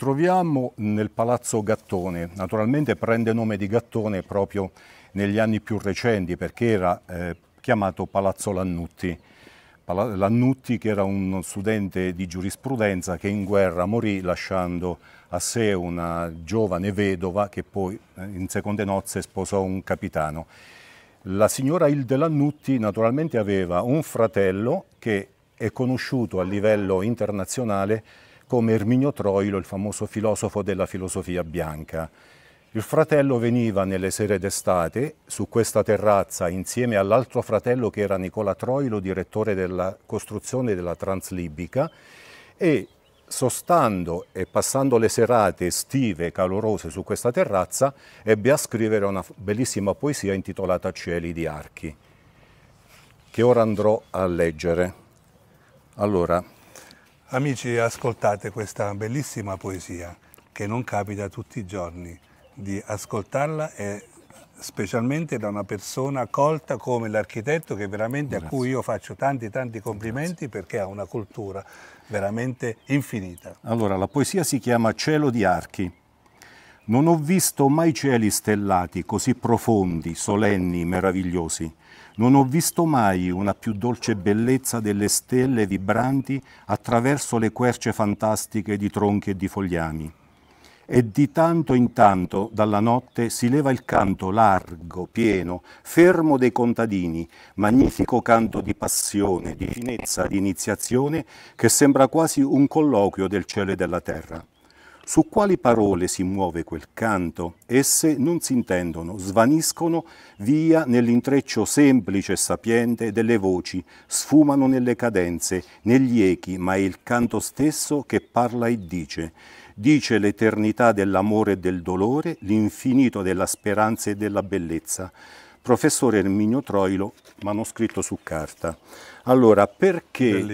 troviamo nel Palazzo Gattone, naturalmente prende nome di Gattone proprio negli anni più recenti perché era eh, chiamato Palazzo Lannutti. Lannutti che era uno studente di giurisprudenza che in guerra morì lasciando a sé una giovane vedova che poi eh, in seconde nozze sposò un capitano. La signora Hilde Lannutti naturalmente aveva un fratello che è conosciuto a livello internazionale come Erminio Troilo, il famoso filosofo della filosofia bianca. Il fratello veniva nelle sere d'estate su questa terrazza insieme all'altro fratello che era Nicola Troilo, direttore della costruzione della Translibica, e sostando e passando le serate estive calorose su questa terrazza, ebbe a scrivere una bellissima poesia intitolata Cieli di Archi, che ora andrò a leggere. Allora, Amici, ascoltate questa bellissima poesia che non capita tutti i giorni di ascoltarla e specialmente da una persona colta come l'architetto che veramente Grazie. a cui io faccio tanti tanti complimenti Grazie. perché ha una cultura veramente infinita. Allora, la poesia si chiama Cielo di archi non ho visto mai cieli stellati così profondi, solenni, meravigliosi. Non ho visto mai una più dolce bellezza delle stelle vibranti attraverso le querce fantastiche di tronchi e di fogliami. E di tanto in tanto dalla notte si leva il canto largo, pieno, fermo dei contadini, magnifico canto di passione, di finezza, di iniziazione, che sembra quasi un colloquio del cielo e della terra. Su quali parole si muove quel canto? Esse non si intendono, svaniscono via nell'intreccio semplice e sapiente delle voci, sfumano nelle cadenze, negli echi, ma è il canto stesso che parla e dice dice l'eternità dell'amore e del dolore, l'infinito della speranza e della bellezza professore Erminio Troilo, manoscritto su carta. Allora, perché,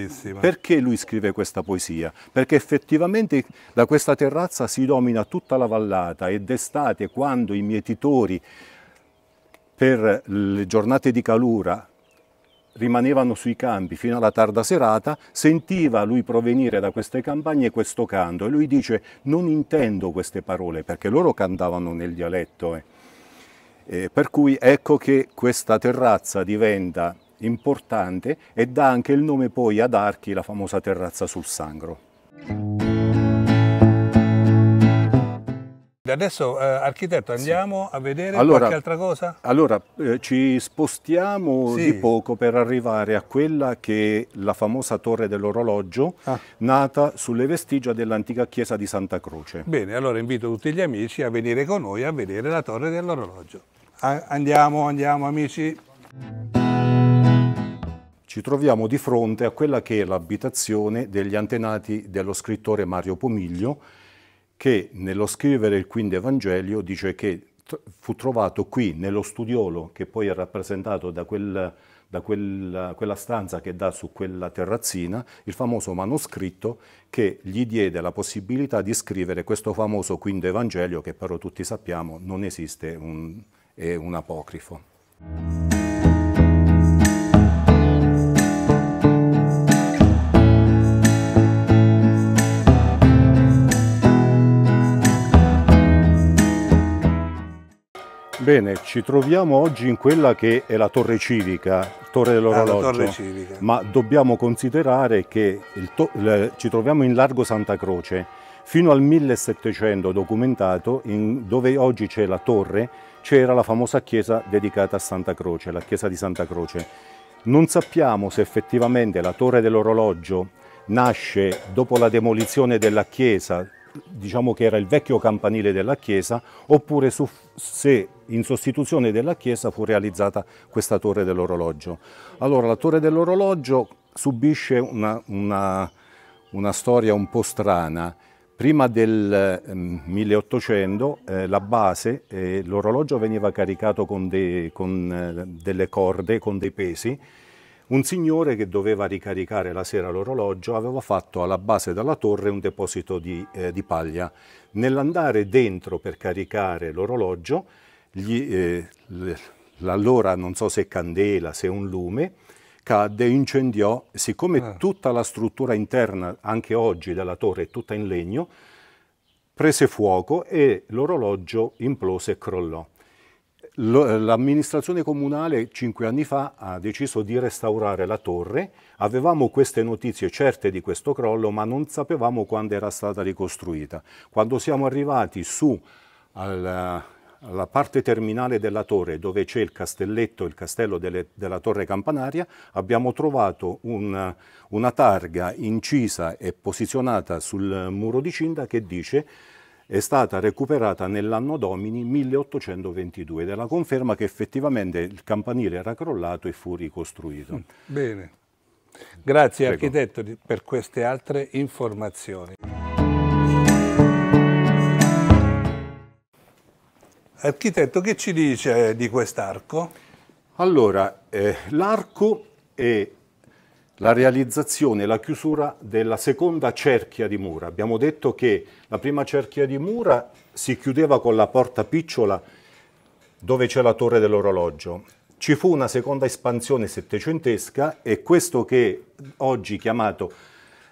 perché, lui scrive questa poesia? Perché effettivamente da questa terrazza si domina tutta la vallata e d'estate quando i mietitori per le giornate di calura rimanevano sui campi fino alla tarda serata, sentiva lui provenire da queste campagne questo canto e lui dice non intendo queste parole perché loro cantavano nel dialetto. Eh eh, per cui ecco che questa terrazza diventa importante e dà anche il nome poi ad Archi, la famosa terrazza sul Sangro. Adesso, eh, architetto, andiamo sì. a vedere allora, qualche altra cosa? Allora, eh, ci spostiamo sì. di poco per arrivare a quella che è la famosa torre dell'orologio, ah. nata sulle vestigia dell'antica chiesa di Santa Croce. Bene, allora invito tutti gli amici a venire con noi a vedere la torre dell'orologio. Andiamo, andiamo amici. Ci troviamo di fronte a quella che è l'abitazione degli antenati dello scrittore Mario Pomiglio, che nello scrivere il quinto Evangelio dice che fu trovato qui nello studiolo che poi è rappresentato da, quel, da quel, quella stanza che dà su quella terrazzina, il famoso manoscritto che gli diede la possibilità di scrivere questo famoso quinto Evangelio che però tutti sappiamo non esiste, un, è un apocrifo. Bene, ci troviamo oggi in quella che è la torre civica, torre ah, dell'orologio, ah, torre civica. ma dobbiamo considerare che ci troviamo in largo Santa Croce, fino al 1700 documentato, in, dove oggi c'è la torre, c'era la famosa chiesa dedicata a Santa Croce, la chiesa di Santa Croce. Non sappiamo se effettivamente la torre dell'orologio nasce dopo la demolizione della chiesa diciamo che era il vecchio campanile della chiesa, oppure su, se in sostituzione della chiesa fu realizzata questa torre dell'orologio. Allora la torre dell'orologio subisce una, una, una, storia un po' strana. Prima del 1800 ehm, eh, la base, eh, l'orologio veniva caricato con, dei, con eh, delle corde, con dei pesi, un signore che doveva ricaricare la sera l'orologio aveva fatto alla base della torre un deposito di, eh, di paglia. Nell'andare dentro per caricare l'orologio, eh, allora non so se candela, se un lume, cadde, incendiò. Siccome ah. tutta la struttura interna, anche oggi, della torre è tutta in legno, prese fuoco e l'orologio implose e crollò. Eh, l'amministrazione comunale cinque anni fa ha deciso di restaurare la torre, avevamo queste notizie certe di questo crollo ma non sapevamo quando era stata ricostruita. Quando siamo arrivati su alla, alla parte terminale della torre dove c'è il castelletto, il castello delle, della torre campanaria, abbiamo trovato un, una targa incisa e posizionata sul muro di Cinda che dice è stata recuperata nell'anno domini 1822 ed è la conferma che effettivamente il campanile era crollato e fu ricostruito. Mm, bene, grazie Prego. architetto per queste altre informazioni. Architetto, che ci dice eh, di quest'arco? Allora, eh, l'arco è la realizzazione e la chiusura della seconda cerchia di mura. Abbiamo detto che la prima cerchia di mura si chiudeva con la porta picciola dove c'è la torre dell'orologio. Ci fu una seconda espansione settecentesca e questo che oggi chiamato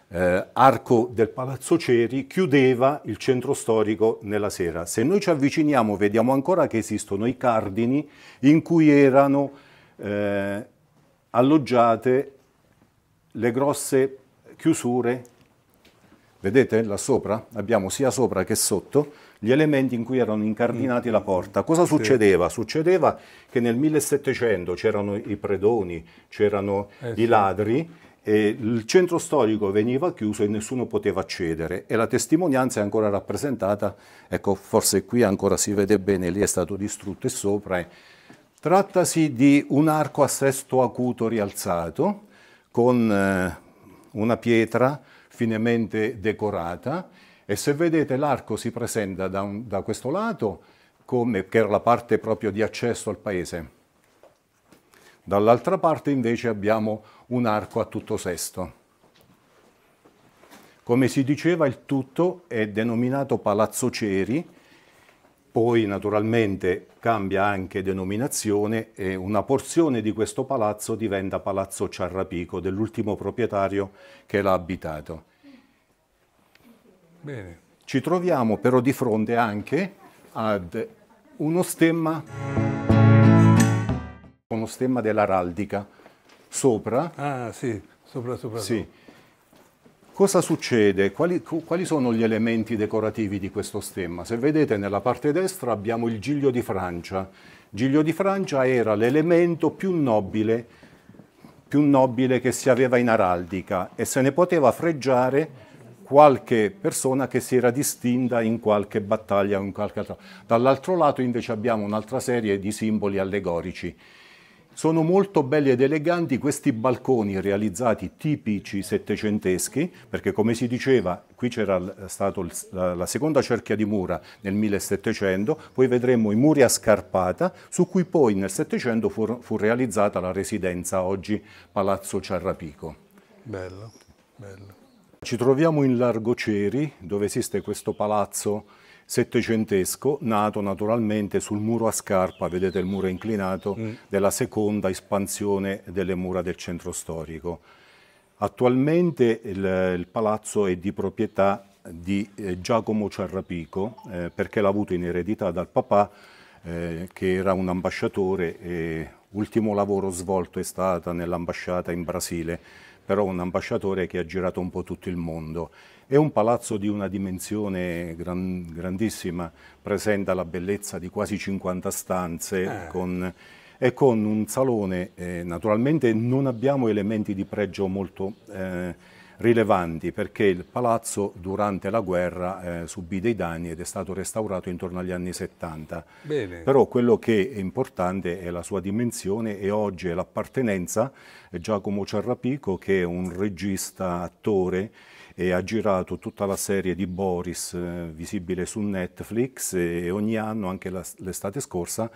eh, arco del Palazzo Ceri chiudeva il centro storico nella sera. Se noi ci avviciniamo vediamo ancora che esistono i cardini in cui erano eh, alloggiate le grosse chiusure, vedete là sopra? Abbiamo sia sopra che sotto gli elementi in cui erano incardinati la porta. Cosa succedeva? Sì. Succedeva che nel 1700 c'erano i predoni, c'erano eh, i ladri sì. e il centro storico veniva chiuso e nessuno poteva accedere e la testimonianza è ancora rappresentata, ecco forse qui ancora si vede bene, lì è stato distrutto e sopra. Trattasi di un arco a sesto acuto rialzato, con eh, una pietra finemente decorata e se vedete l'arco si presenta da, un, da questo lato come, che era la parte proprio di accesso al paese. Dall'altra parte invece abbiamo un arco a tutto sesto. Come si diceva il tutto è denominato Palazzo Ceri poi naturalmente cambia anche denominazione e una porzione di questo palazzo diventa Palazzo Ciarrapico dell'ultimo proprietario che l'ha abitato. Bene. Ci troviamo però di fronte anche ad uno stemma, uno stemma dell'araldica sopra. Ah sì, sopra, sopra. Sì. Cosa succede? Quali, quali, sono gli elementi decorativi di questo stemma? Se vedete nella parte destra abbiamo il Giglio di Francia. Giglio di Francia era l'elemento più nobile, più nobile che si aveva in araldica e se ne poteva freggiare qualche persona che si era distinta in qualche battaglia o in qualche altra. Dall'altro lato invece abbiamo un'altra serie di simboli allegorici sono molto belli ed eleganti questi balconi realizzati tipici settecenteschi, perché come si diceva, qui c'era stata la seconda cerchia di mura nel 1700, poi vedremo i muri a scarpata, su cui poi nel Settecento fu, fu realizzata la residenza oggi Palazzo Ciarrapico. Bello, bello. Ci troviamo in Largoceri, dove esiste questo palazzo settecentesco, nato naturalmente sul muro a scarpa, vedete il muro inclinato, mm. della seconda espansione delle mura del centro storico. Attualmente il, il palazzo è di proprietà di eh, Giacomo Ciarrapico, eh, perché l'ha avuto in eredità dal papà, eh, che era un ambasciatore e ultimo lavoro svolto è stato nell'ambasciata in Brasile però un ambasciatore che ha girato un po' tutto il mondo. È un palazzo di una dimensione gran, grandissima, presenta la bellezza di quasi 50 stanze eh. con, e con un salone, eh, naturalmente non abbiamo elementi di pregio molto... Eh, rilevanti perché il palazzo durante la guerra eh, subì dei danni ed è stato restaurato intorno agli anni 70. Bene. Però quello che è importante è la sua dimensione e oggi è l'appartenenza. Giacomo Ciarrapico che è un regista, attore, e ha girato tutta la serie di Boris eh, visibile su Netflix e ogni anno, anche l'estate scorsa,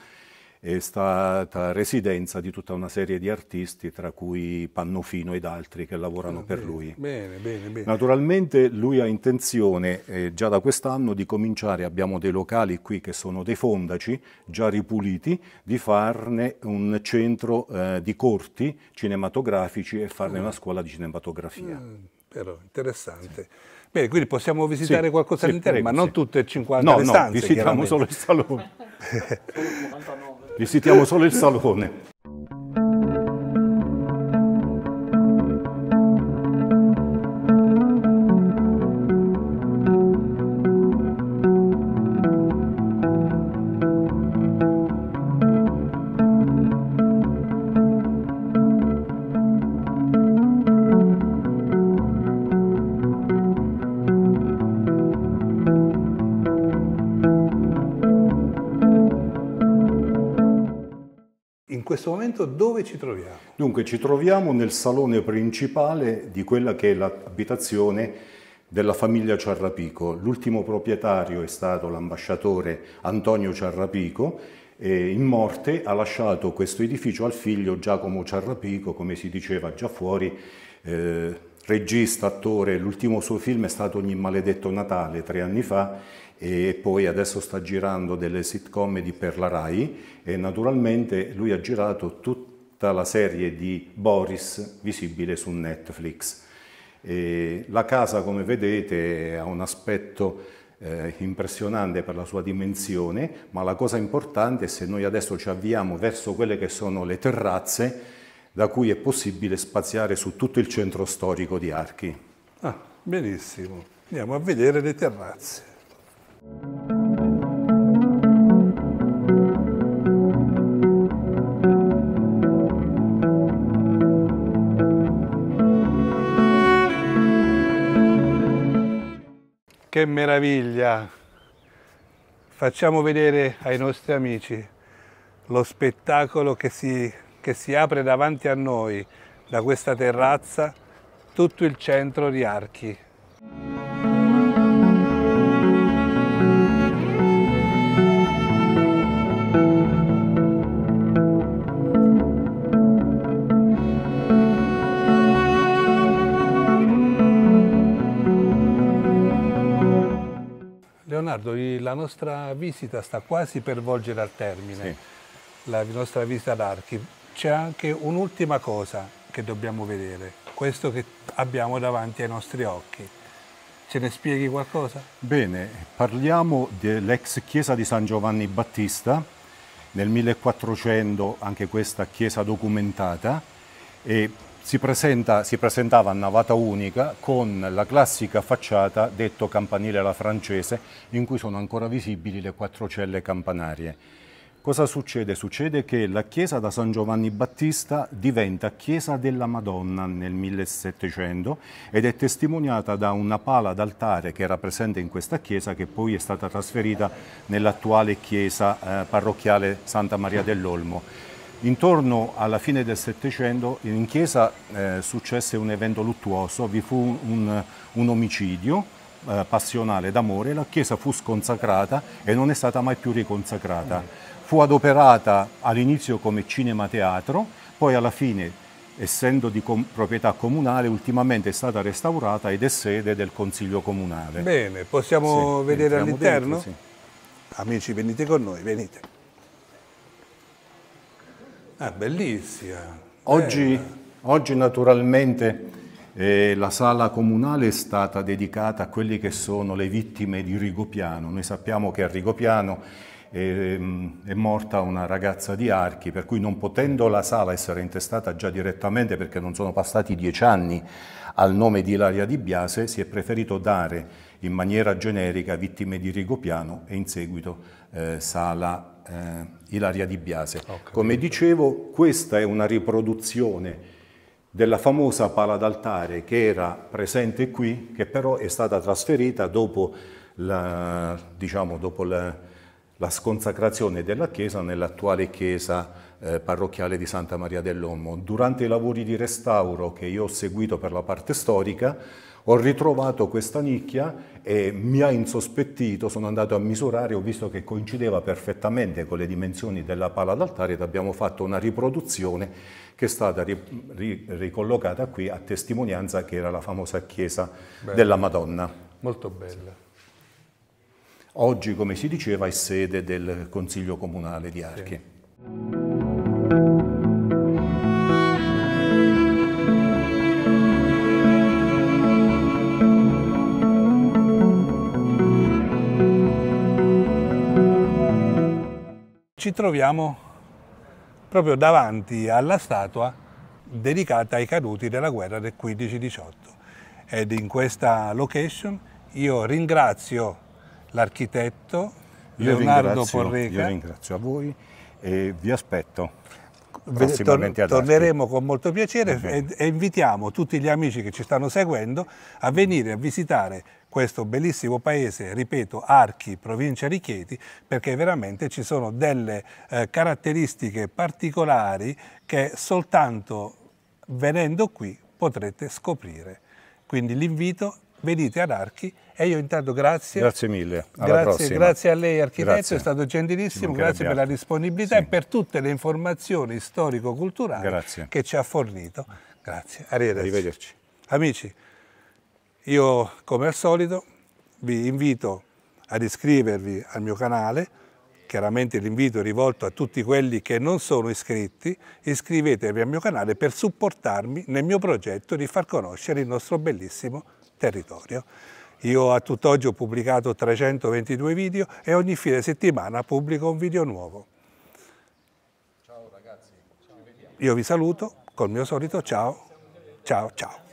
è stata residenza di tutta una serie di artisti, tra cui Pannofino ed altri che lavorano ah, per bene, lui. Bene, bene, bene. Naturalmente lui ha intenzione eh, già da quest'anno di cominciare, abbiamo dei locali qui che sono dei fondaci, già ripuliti, di farne un centro eh, di corti cinematografici e farne ah. una scuola di cinematografia. Mm, però interessante. Sì. Bene, quindi possiamo visitare sì, qualcosa sì, all'interno, ma non tutte e 50 no, le stanze. No, visitiamo solo il salone visitiamo solo il salone. questo momento dove ci troviamo? Dunque ci troviamo nel salone principale di quella che è l'abitazione della famiglia Ciarrapico. L'ultimo proprietario è stato l'ambasciatore Antonio Ciarrapico e in morte ha lasciato questo edificio al figlio Giacomo Ciarrapico, come si diceva già fuori, eh, regista, attore, l'ultimo suo film è stato Ogni maledetto Natale tre anni fa e poi adesso sta girando delle sitcom per la RAI e naturalmente lui ha girato tutta la serie di Boris visibile su Netflix. E la casa, come vedete, ha un aspetto eh, impressionante per la sua dimensione, ma la cosa importante è se noi adesso ci avviamo verso quelle che sono le terrazze da cui è possibile spaziare su tutto il centro storico di Archi. Ah, benissimo, andiamo a vedere le terrazze. Che meraviglia! Facciamo vedere ai nostri amici lo spettacolo che si, che si apre davanti a noi da questa terrazza tutto il centro di Archi. la nostra visita sta quasi per volgere al termine, sì. la nostra visita ad Archi. C'è anche un'ultima cosa che dobbiamo vedere, questo che abbiamo davanti ai nostri occhi. Ce ne spieghi qualcosa? Bene, parliamo dell'ex chiesa di San Giovanni Battista, nel 1400 anche questa chiesa documentata, e si, presenta, si presentava a navata unica con la classica facciata, detto campanile alla francese, in cui sono ancora visibili le quattro celle campanarie. Cosa succede? Succede che la chiesa da San Giovanni Battista diventa chiesa della Madonna nel 1700 ed è testimoniata da una pala d'altare che era presente in questa chiesa che poi è stata trasferita nell'attuale chiesa eh, parrocchiale Santa Maria dell'Olmo. Intorno alla fine del Settecento in chiesa eh, successe un evento luttuoso, vi fu un, un, omicidio eh, passionale d'amore, la chiesa fu sconsacrata e non è stata mai più riconsacrata. Fu adoperata all'inizio come cinema-teatro, poi alla fine essendo di com proprietà comunale, ultimamente è stata restaurata ed è sede del Consiglio Comunale. Bene, possiamo sì, vedere all'interno? Sì. Amici, venite con noi, venite. Ah, bellissima. Oggi, oggi naturalmente eh, la sala comunale è stata dedicata a quelle che sono le vittime di Rigopiano. Noi sappiamo che a Rigopiano è, ehm, è morta una ragazza di Archi, per cui non potendo la sala essere intestata già direttamente, perché non sono passati dieci anni al nome di Ilaria di Biase, si è preferito dare in maniera generica vittime di Rigopiano e in seguito eh, sala eh, Ilaria Di Biase. Come dicevo, questa è una riproduzione della famosa pala d'altare che era presente qui, che però è stata trasferita dopo la, diciamo, dopo la, la sconsacrazione della chiesa nell'attuale chiesa eh, parrocchiale di Santa Maria dell'Ommo. Durante i lavori di restauro che io ho seguito per la parte storica ho ritrovato questa nicchia e mi ha insospettito, sono andato a misurare, ho visto che coincideva perfettamente con le dimensioni della pala d'altare ed abbiamo fatto una riproduzione che è stata ri ri ricollocata qui a testimonianza che era la famosa chiesa Bello. della Madonna. Molto bella. Oggi, come si diceva, è sede del Consiglio Comunale di Archi. Sì. Ci troviamo proprio davanti alla statua dedicata ai caduti della guerra del 15-18 ed in questa location io ringrazio l'architetto Leonardo Porreca. Io ringrazio a voi e vi aspetto. Tor torneremo con molto piacere okay. e, e invitiamo tutti gli amici che ci stanno seguendo a venire a visitare questo bellissimo paese, ripeto, Archi, provincia di Chieti, perché veramente ci sono delle eh, caratteristiche particolari che soltanto venendo qui potrete scoprire. Quindi l'invito, venite ad Archi e io intanto grazie. Grazie mille, grazie, grazie, a lei architetto, grazie. è stato gentilissimo, grazie per la disponibilità sì. e per tutte le informazioni storico-culturali che ci ha fornito. Grazie, arrivederci. arrivederci. Amici, io, come al solito, vi invito ad iscrivervi al mio canale, chiaramente l'invito è rivolto a tutti quelli che non sono iscritti, iscrivetevi al mio canale per supportarmi nel mio progetto di far conoscere il nostro bellissimo territorio. Io a tutt'oggi ho pubblicato 322 video e ogni fine settimana pubblico un video nuovo. Ciao ragazzi, Io vi saluto col mio solito ciao, ciao, ciao.